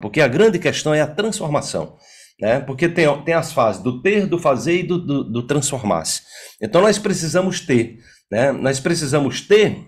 Porque a grande questão é a transformação. Né? Porque tem, tem as fases do ter, do fazer e do, do, do transformar-se. Então nós precisamos ter. Né? Nós precisamos ter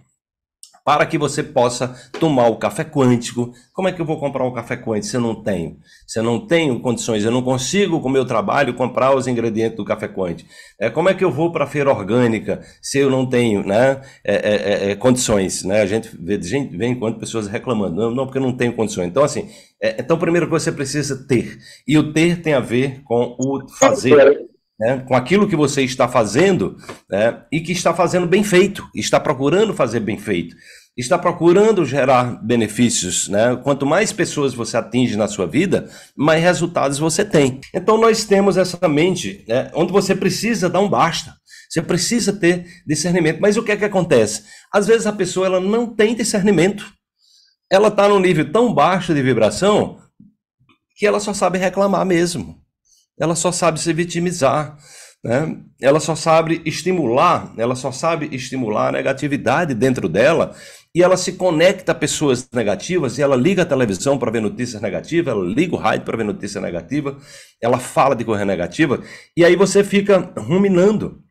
para que você possa tomar o café quântico. Como é que eu vou comprar um café quântico se eu não tenho? Se eu não tenho condições, eu não consigo com o meu trabalho comprar os ingredientes do café quântico. É, como é que eu vou para a feira orgânica se eu não tenho né, é, é, é, é condições? Né? A gente vê, gente, vê enquanto pessoas reclamando, não, não, porque eu não tenho condições. Então, assim, é, então, coisa que você precisa ter. E o ter tem a ver com o fazer. Né, com aquilo que você está fazendo né, e que está fazendo bem feito, está procurando fazer bem feito está procurando gerar benefícios, né? Quanto mais pessoas você atinge na sua vida, mais resultados você tem. Então nós temos essa mente, né? onde você precisa dar um basta. Você precisa ter discernimento. Mas o que é que acontece? Às vezes a pessoa ela não tem discernimento. Ela está num nível tão baixo de vibração que ela só sabe reclamar mesmo. Ela só sabe se vitimizar né? ela só sabe estimular, ela só sabe estimular a negatividade dentro dela e ela se conecta a pessoas negativas e ela liga a televisão para ver notícias negativas, ela liga o rádio para ver notícia negativa, ela fala de correr negativa e aí você fica ruminando.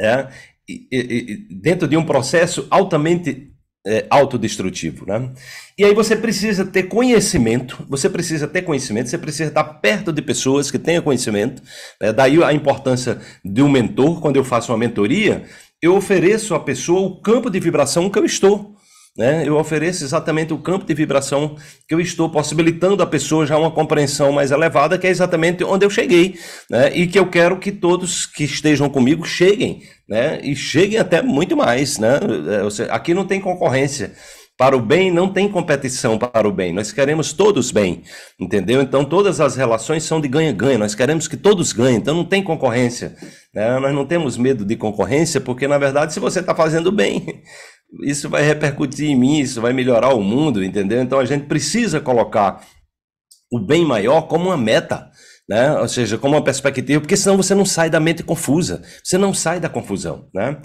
Né? E, e, e, dentro de um processo altamente é, autodestrutivo, né? E aí você precisa ter conhecimento, você precisa ter conhecimento, você precisa estar perto de pessoas que tenham conhecimento. Né? Daí a importância de um mentor. Quando eu faço uma mentoria, eu ofereço à pessoa o campo de vibração que eu estou. Né? Eu ofereço exatamente o campo de vibração que eu estou, possibilitando à pessoa já uma compreensão mais elevada, que é exatamente onde eu cheguei, né? e que eu quero que todos que estejam comigo cheguem né? E cheguem até muito mais, né? É, aqui não tem concorrência. Para o bem não tem competição para o bem. Nós queremos todos bem, entendeu? Então todas as relações são de ganha-ganha. Nós queremos que todos ganhem. Então não tem concorrência. Né? Nós não temos medo de concorrência, porque na verdade se você está fazendo bem, isso vai repercutir em mim, isso vai melhorar o mundo, entendeu? Então a gente precisa colocar o bem maior como uma meta né? Ou seja, como uma perspectiva, porque senão você não sai da mente confusa, você não sai da confusão, né?